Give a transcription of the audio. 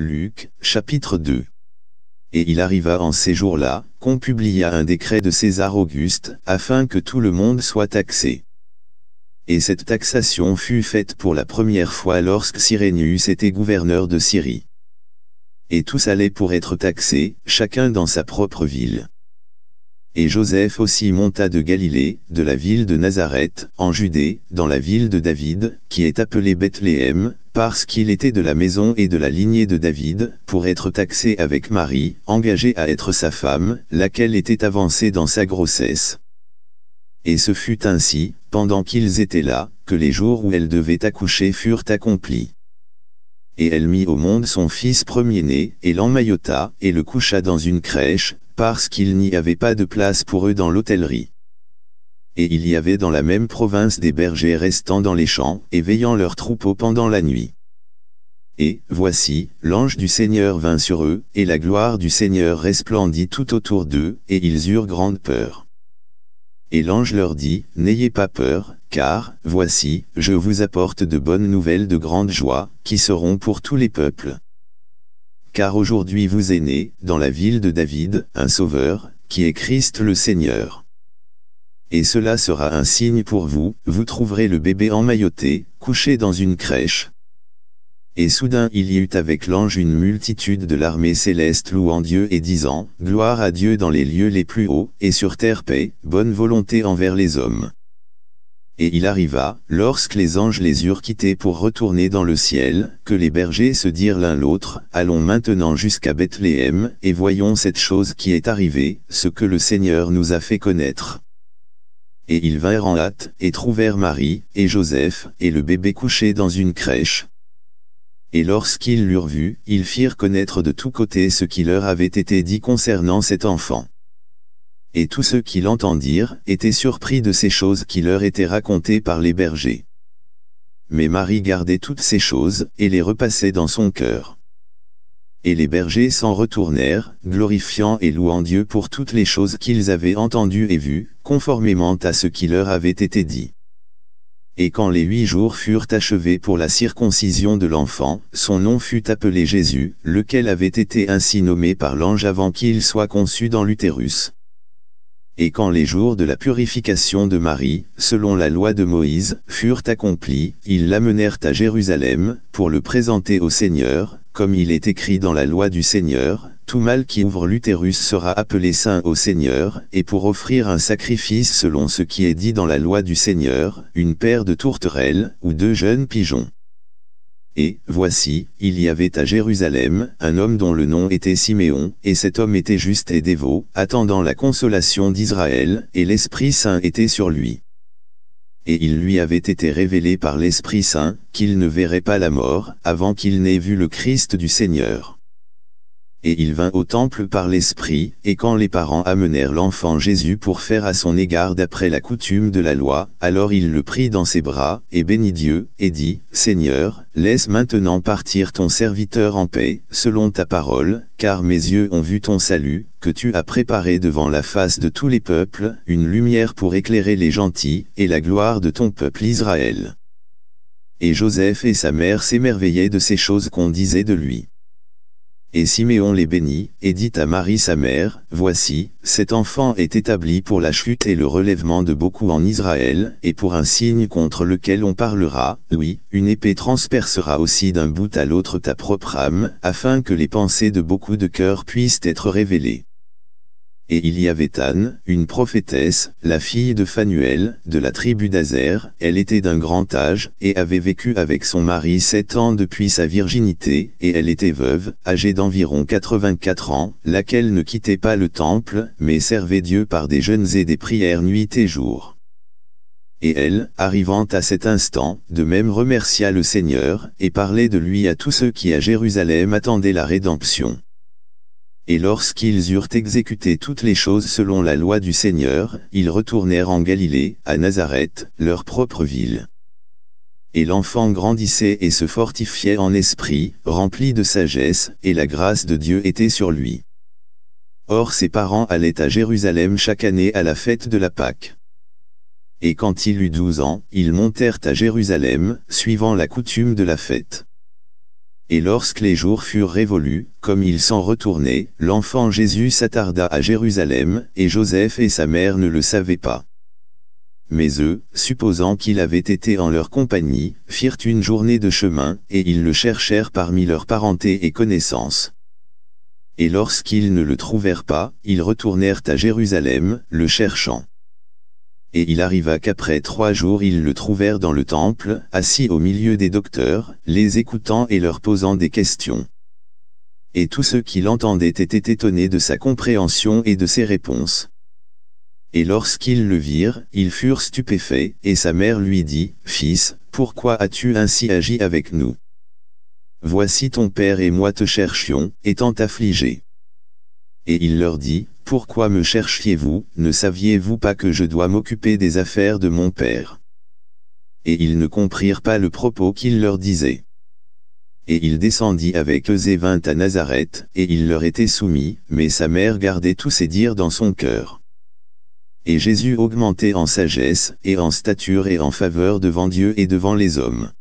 Luc, chapitre 2. Et il arriva en ces jours-là, qu'on publia un décret de César Auguste, afin que tout le monde soit taxé. Et cette taxation fut faite pour la première fois lorsque Cyrénius était gouverneur de Syrie. Et tous allaient pour être taxés, chacun dans sa propre ville. Et Joseph aussi monta de Galilée, de la ville de Nazareth, en Judée, dans la ville de David, qui est appelée Bethléem, parce qu'il était de la maison et de la lignée de David, pour être taxé avec Marie, engagée à être sa femme, laquelle était avancée dans sa grossesse. Et ce fut ainsi, pendant qu'ils étaient là, que les jours où elle devait accoucher furent accomplis. Et elle mit au monde son fils premier-né, et l'emmaillota, et le coucha dans une crèche, parce qu'il n'y avait pas de place pour eux dans l'hôtellerie et il y avait dans la même province des bergers restant dans les champs et veillant leurs troupeaux pendant la nuit. Et, voici, l'ange du Seigneur vint sur eux, et la gloire du Seigneur resplendit tout autour d'eux, et ils eurent grande peur. Et l'ange leur dit, N'ayez pas peur, car, voici, je vous apporte de bonnes nouvelles de grande joie, qui seront pour tous les peuples. Car aujourd'hui vous est né, dans la ville de David, un Sauveur, qui est Christ le Seigneur et cela sera un signe pour vous, vous trouverez le bébé emmailloté, couché dans une crèche. Et soudain il y eut avec l'ange une multitude de l'armée céleste louant Dieu et disant, Gloire à Dieu dans les lieux les plus hauts, et sur terre paix, bonne volonté envers les hommes. Et il arriva, lorsque les anges les eurent quittés pour retourner dans le ciel, que les bergers se dirent l'un l'autre, Allons maintenant jusqu'à Bethléem, et voyons cette chose qui est arrivée, ce que le Seigneur nous a fait connaître et ils vinrent en hâte, et trouvèrent Marie, et Joseph, et le bébé couché dans une crèche. Et lorsqu'ils l'eurent vu, ils firent connaître de tous côtés ce qui leur avait été dit concernant cet enfant. Et tous ceux qui l'entendirent, étaient surpris de ces choses qui leur étaient racontées par les bergers. Mais Marie gardait toutes ces choses, et les repassait dans son cœur. Et les bergers s'en retournèrent, glorifiant et louant Dieu pour toutes les choses qu'ils avaient entendues et vues, conformément à ce qui leur avait été dit. Et quand les huit jours furent achevés pour la circoncision de l'enfant, son nom fut appelé Jésus, lequel avait été ainsi nommé par l'ange avant qu'il soit conçu dans l'utérus. Et quand les jours de la purification de Marie, selon la loi de Moïse, furent accomplis, ils l'amenèrent à Jérusalem, pour le présenter au Seigneur, comme il est écrit dans la loi du Seigneur, tout mal qui ouvre l'utérus sera appelé saint au Seigneur, et pour offrir un sacrifice selon ce qui est dit dans la loi du Seigneur, une paire de tourterelles, ou deux jeunes pigeons. Et, voici, il y avait à Jérusalem, un homme dont le nom était Siméon, et cet homme était juste et dévot, attendant la consolation d'Israël, et l'Esprit Saint était sur lui et il lui avait été révélé par l'Esprit Saint, qu'il ne verrait pas la mort, avant qu'il n'ait vu le Christ du Seigneur et il vint au temple par l'Esprit, et quand les parents amenèrent l'enfant Jésus pour faire à son égard d'après la coutume de la loi, alors il le prit dans ses bras, et bénit Dieu, et dit, Seigneur, laisse maintenant partir ton serviteur en paix, selon ta parole, car mes yeux ont vu ton salut, que tu as préparé devant la face de tous les peuples, une lumière pour éclairer les gentils, et la gloire de ton peuple Israël. Et Joseph et sa mère s'émerveillaient de ces choses qu'on disait de lui. Et Siméon les bénit, et dit à Marie sa mère, Voici, cet enfant est établi pour la chute et le relèvement de beaucoup en Israël, et pour un signe contre lequel on parlera, oui, une épée transpercera aussi d'un bout à l'autre ta propre âme, afin que les pensées de beaucoup de cœurs puissent être révélées et il y avait Anne, une prophétesse, la fille de Phanuel, de la tribu d'Azer, elle était d'un grand âge, et avait vécu avec son mari sept ans depuis sa virginité, et elle était veuve, âgée d'environ 84 ans, laquelle ne quittait pas le temple, mais servait Dieu par des jeûnes et des prières nuit et jour. Et elle, arrivant à cet instant, de même remercia le Seigneur, et parlait de lui à tous ceux qui à Jérusalem attendaient la rédemption et lorsqu'ils eurent exécuté toutes les choses selon la loi du Seigneur, ils retournèrent en Galilée, à Nazareth, leur propre ville. Et l'enfant grandissait et se fortifiait en esprit, rempli de sagesse, et la grâce de Dieu était sur lui. Or ses parents allaient à Jérusalem chaque année à la fête de la Pâque. Et quand il eut douze ans, ils montèrent à Jérusalem, suivant la coutume de la fête. Et lorsque les jours furent révolus, comme ils s'en retournaient, l'enfant Jésus s'attarda à Jérusalem, et Joseph et sa mère ne le savaient pas. Mais eux, supposant qu'il avait été en leur compagnie, firent une journée de chemin, et ils le cherchèrent parmi leurs parentés et connaissances. Et lorsqu'ils ne le trouvèrent pas, ils retournèrent à Jérusalem, le cherchant et il arriva qu'après trois jours ils le trouvèrent dans le temple, assis au milieu des docteurs, les écoutant et leur posant des questions. Et tous ceux qui l'entendaient étaient étonnés de sa compréhension et de ses réponses. Et lorsqu'ils le virent, ils furent stupéfaits, et sa mère lui dit, « Fils, pourquoi as-tu ainsi agi avec nous Voici ton père et moi te cherchions, étant affligés. » Et il leur dit, pourquoi me cherchiez-vous, ne saviez-vous pas que je dois m'occuper des affaires de mon père Et ils ne comprirent pas le propos qu'il leur disait. Et il descendit avec eux et vint à Nazareth, et il leur était soumis, mais sa mère gardait tous ses dires dans son cœur. Et Jésus augmentait en sagesse, et en stature et en faveur devant Dieu et devant les hommes.